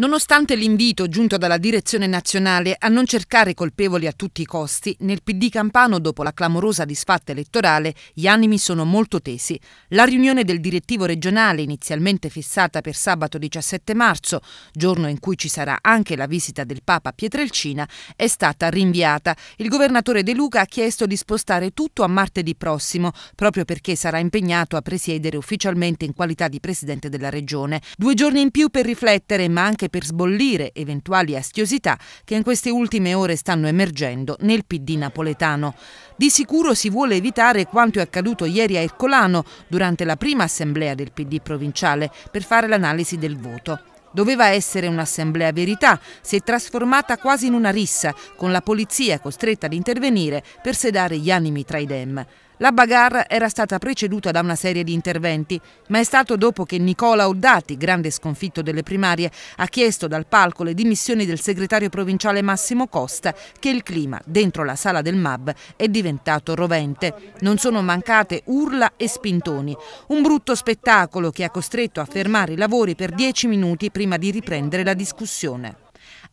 Nonostante l'invito giunto dalla direzione nazionale a non cercare colpevoli a tutti i costi, nel PD campano dopo la clamorosa disfatta elettorale gli animi sono molto tesi. La riunione del direttivo regionale, inizialmente fissata per sabato 17 marzo, giorno in cui ci sarà anche la visita del Papa a Pietrelcina, è stata rinviata. Il governatore De Luca ha chiesto di spostare tutto a martedì prossimo, proprio perché sarà impegnato a presiedere ufficialmente in qualità di presidente della regione. Due giorni in più per riflettere, ma anche anche per sbollire eventuali astiosità che in queste ultime ore stanno emergendo nel PD napoletano. Di sicuro si vuole evitare quanto è accaduto ieri a Ercolano durante la prima assemblea del PD provinciale per fare l'analisi del voto. Doveva essere un'assemblea verità, si è trasformata quasi in una rissa, con la polizia costretta ad intervenire per sedare gli animi tra i dem. La bagarre era stata preceduta da una serie di interventi, ma è stato dopo che Nicola Oddati, grande sconfitto delle primarie, ha chiesto dal palco le dimissioni del segretario provinciale Massimo Costa che il clima dentro la sala del MAB è diventato rovente. Non sono mancate urla e spintoni. Un brutto spettacolo che ha costretto a fermare i lavori per dieci minuti prima di riprendere la discussione.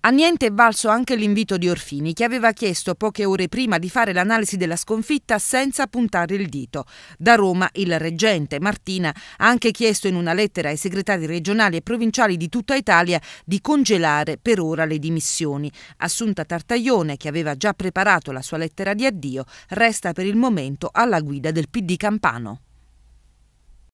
A niente è valso anche l'invito di Orfini, che aveva chiesto poche ore prima di fare l'analisi della sconfitta senza puntare il dito. Da Roma il reggente Martina ha anche chiesto in una lettera ai segretari regionali e provinciali di tutta Italia di congelare per ora le dimissioni. Assunta Tartaglione, che aveva già preparato la sua lettera di addio, resta per il momento alla guida del PD Campano.